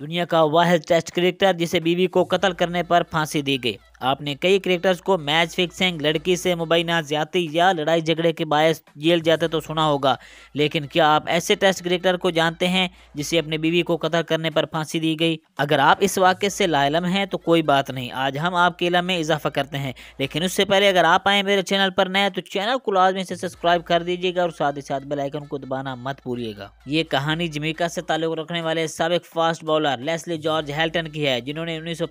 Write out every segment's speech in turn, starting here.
दुनिया का वाहिद test cricketer जिसे बीवी को कत्ल करने पर फांसी दी गई आपने कई क्रिकेटर्स को मैच फिक्सिंग लड़की से मुबैना ज्यादा या लड़ाई झगड़े के बायस जेल जाते तो सुना होगा लेकिन क्या आप ऐसे टेस्ट क्रिकेटर को जानते हैं जिसे अपने बीवी को कतल करने पर फांसी दी गई अगर आप इस वाक्य से लालम हैं तो कोई बात नहीं आज हम आपके इलम में इजाफा करते हैं लेकिन उससे पहले अगर आप आए मेरे चैनल पर नए तो चैनल को लाजमी से सब्सक्राइब कर दीजिएगा और साथ ही साथ बेलाइकन को दबाना मत भूलिएगा ये कहानी जमीका से ताल्लुक रखने वाले सबक fast bowler Leslie George Helton की है जिन्होंने उन्नीस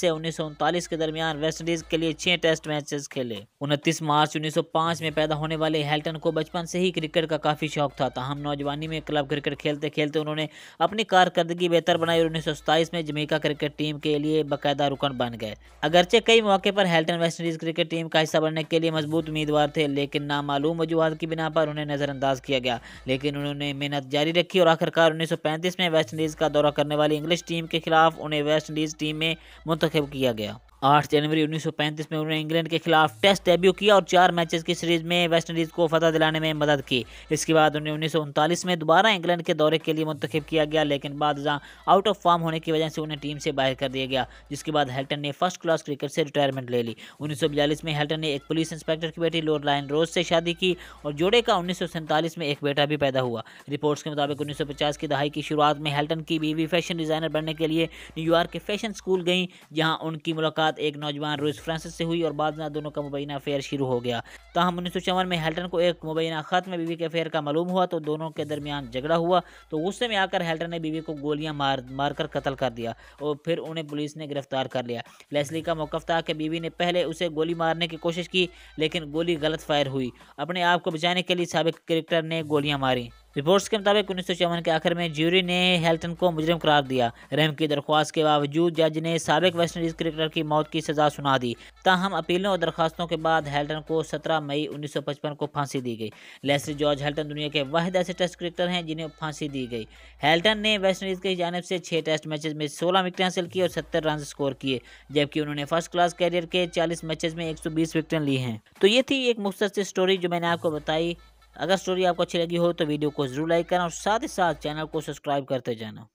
से उन्नीस के दरमियान दौरान वेस्टइंडीज के लिए छह टेस्ट मैचेस खेले 29 मार्च 1905 में पैदा होने वाले हेल्टन को बचपन से ही क्रिकेट का काफी शौक था तहम नौजवानी में क्लब क्रिकेट खेलते खेलते उन्होंने अपनी कारकर्दगी बेहतर बनाई और उन्नीस में जमीका क्रिकेट टीम के लिए बाकायदा रुकन बन गए अगरचे कई मौके पर हेल्टन वेस्टइंडीज क्रिकेट टीम का हिस्सा बनने के लिए मजबूत उम्मीदवार थे लेकिन नामालूम वजूहत की बिना पर उन्हें नजरअंदाज किया गया लेकिन उन्होंने मेहनत जारी रखी और आखिरकार उन्नीस में वेस्टइंडीज का दौरा करने वाली इंग्लिश टीम के खिलाफ उन्हें वेस्टइंडीज टीम में मुंतखब किया गया आठ जनवरी 1935 में उन्होंने इंग्लैंड के खिलाफ टेस्ट डेब्यू किया और चार मैचेस की सीरीज में वेस्ट इंडीज़ को फतह दिलाने में मदद की इसके बाद उन्हें उन्नीस में दोबारा इंग्लैंड के दौरे के लिए मुंतखब किया गया लेकिन बाद आउट ऑफ फॉर्म होने की वजह से उन्हें टीम से बाहर कर दिया गया जिसके बाद हेल्टन ने फर्स्ट क्लास क्रिकेट से रिटायरमेंट ले ली उन्नीस में हेल्टन ने एक पुलिस इंस्पेक्टर की बेटी लोर लाइन रोज से शादी की और जोड़े का उन्नीस में एक बेटा भी पैदा हुआ रिपोर्ट्स के मुताबिक उन्नीस की दहाई की शुरुआत में हेल्टन की बीवी फैशन डिज़ाइनर बनने के लिए न्यूयॉर्क के फैशन स्कूल गई जहाँ उनकी मुलाकात मुलाकात एक नौजवान रूस फ्रांसिस से हुई और बाद में दोनों का मुबैना अफेयर शुरू हो गया तहम उन्नीस सौ चौवन में हेल्टन को एक मुबैना खत में बीवी के अफेयर का मालूम हुआ तो दोनों के दरमियान झगड़ा हुआ तो गुस्से में आकर हेल्टन ने बीवी को गोलियां मार मारकर कत्ल कर दिया और फिर उन्हें पुलिस ने गिरफ्तार कर लिया लेसली का मौकफ था कि बीवी ने पहले उसे गोली मारने की कोशिश की लेकिन गोली गलत फायर हुई अपने आप को बचाने के लिए सबक क्रिकेटर ने गोलियाँ मारी रिपोर्ट्स के मुताबिक उन्नीस के आखिर में ज्यूरी ने हेल्टन को मुजरिम करार दिया रहम की दरख्वास्त के बावजूद जज ने सबक वेस्ट इंडीज क्रिकेटर की मौत की सजा सुना दी ताहम अपीलों और दरखास्तों के बाद हेल्टन को 17 मई 1955 को फांसी दी गई लेसरी जॉर्ज हेल्टन दुनिया के वाहद ऐसे टेस्ट क्रिकेटर हैं जिन्हें फांसी दी गई हेल्टन ने वेस्ट इंडीज़ की जानब से छः टेस्ट मैच में सोलह विकटें हासिल की और सत्तर रन स्कोर किए जबकि उन्होंने फर्स्ट क्लास कैरियर के चालीस मैचेज में एक सौ बीस विकटें ली हैं तो ये थी एक मुख्तर स्टोरी जो मैंने आपको बताई अगर स्टोरी आपको अच्छी लगी हो तो वीडियो को जरूर लाइक करना और साथ ही साथ चैनल को सब्सक्राइब करते जाना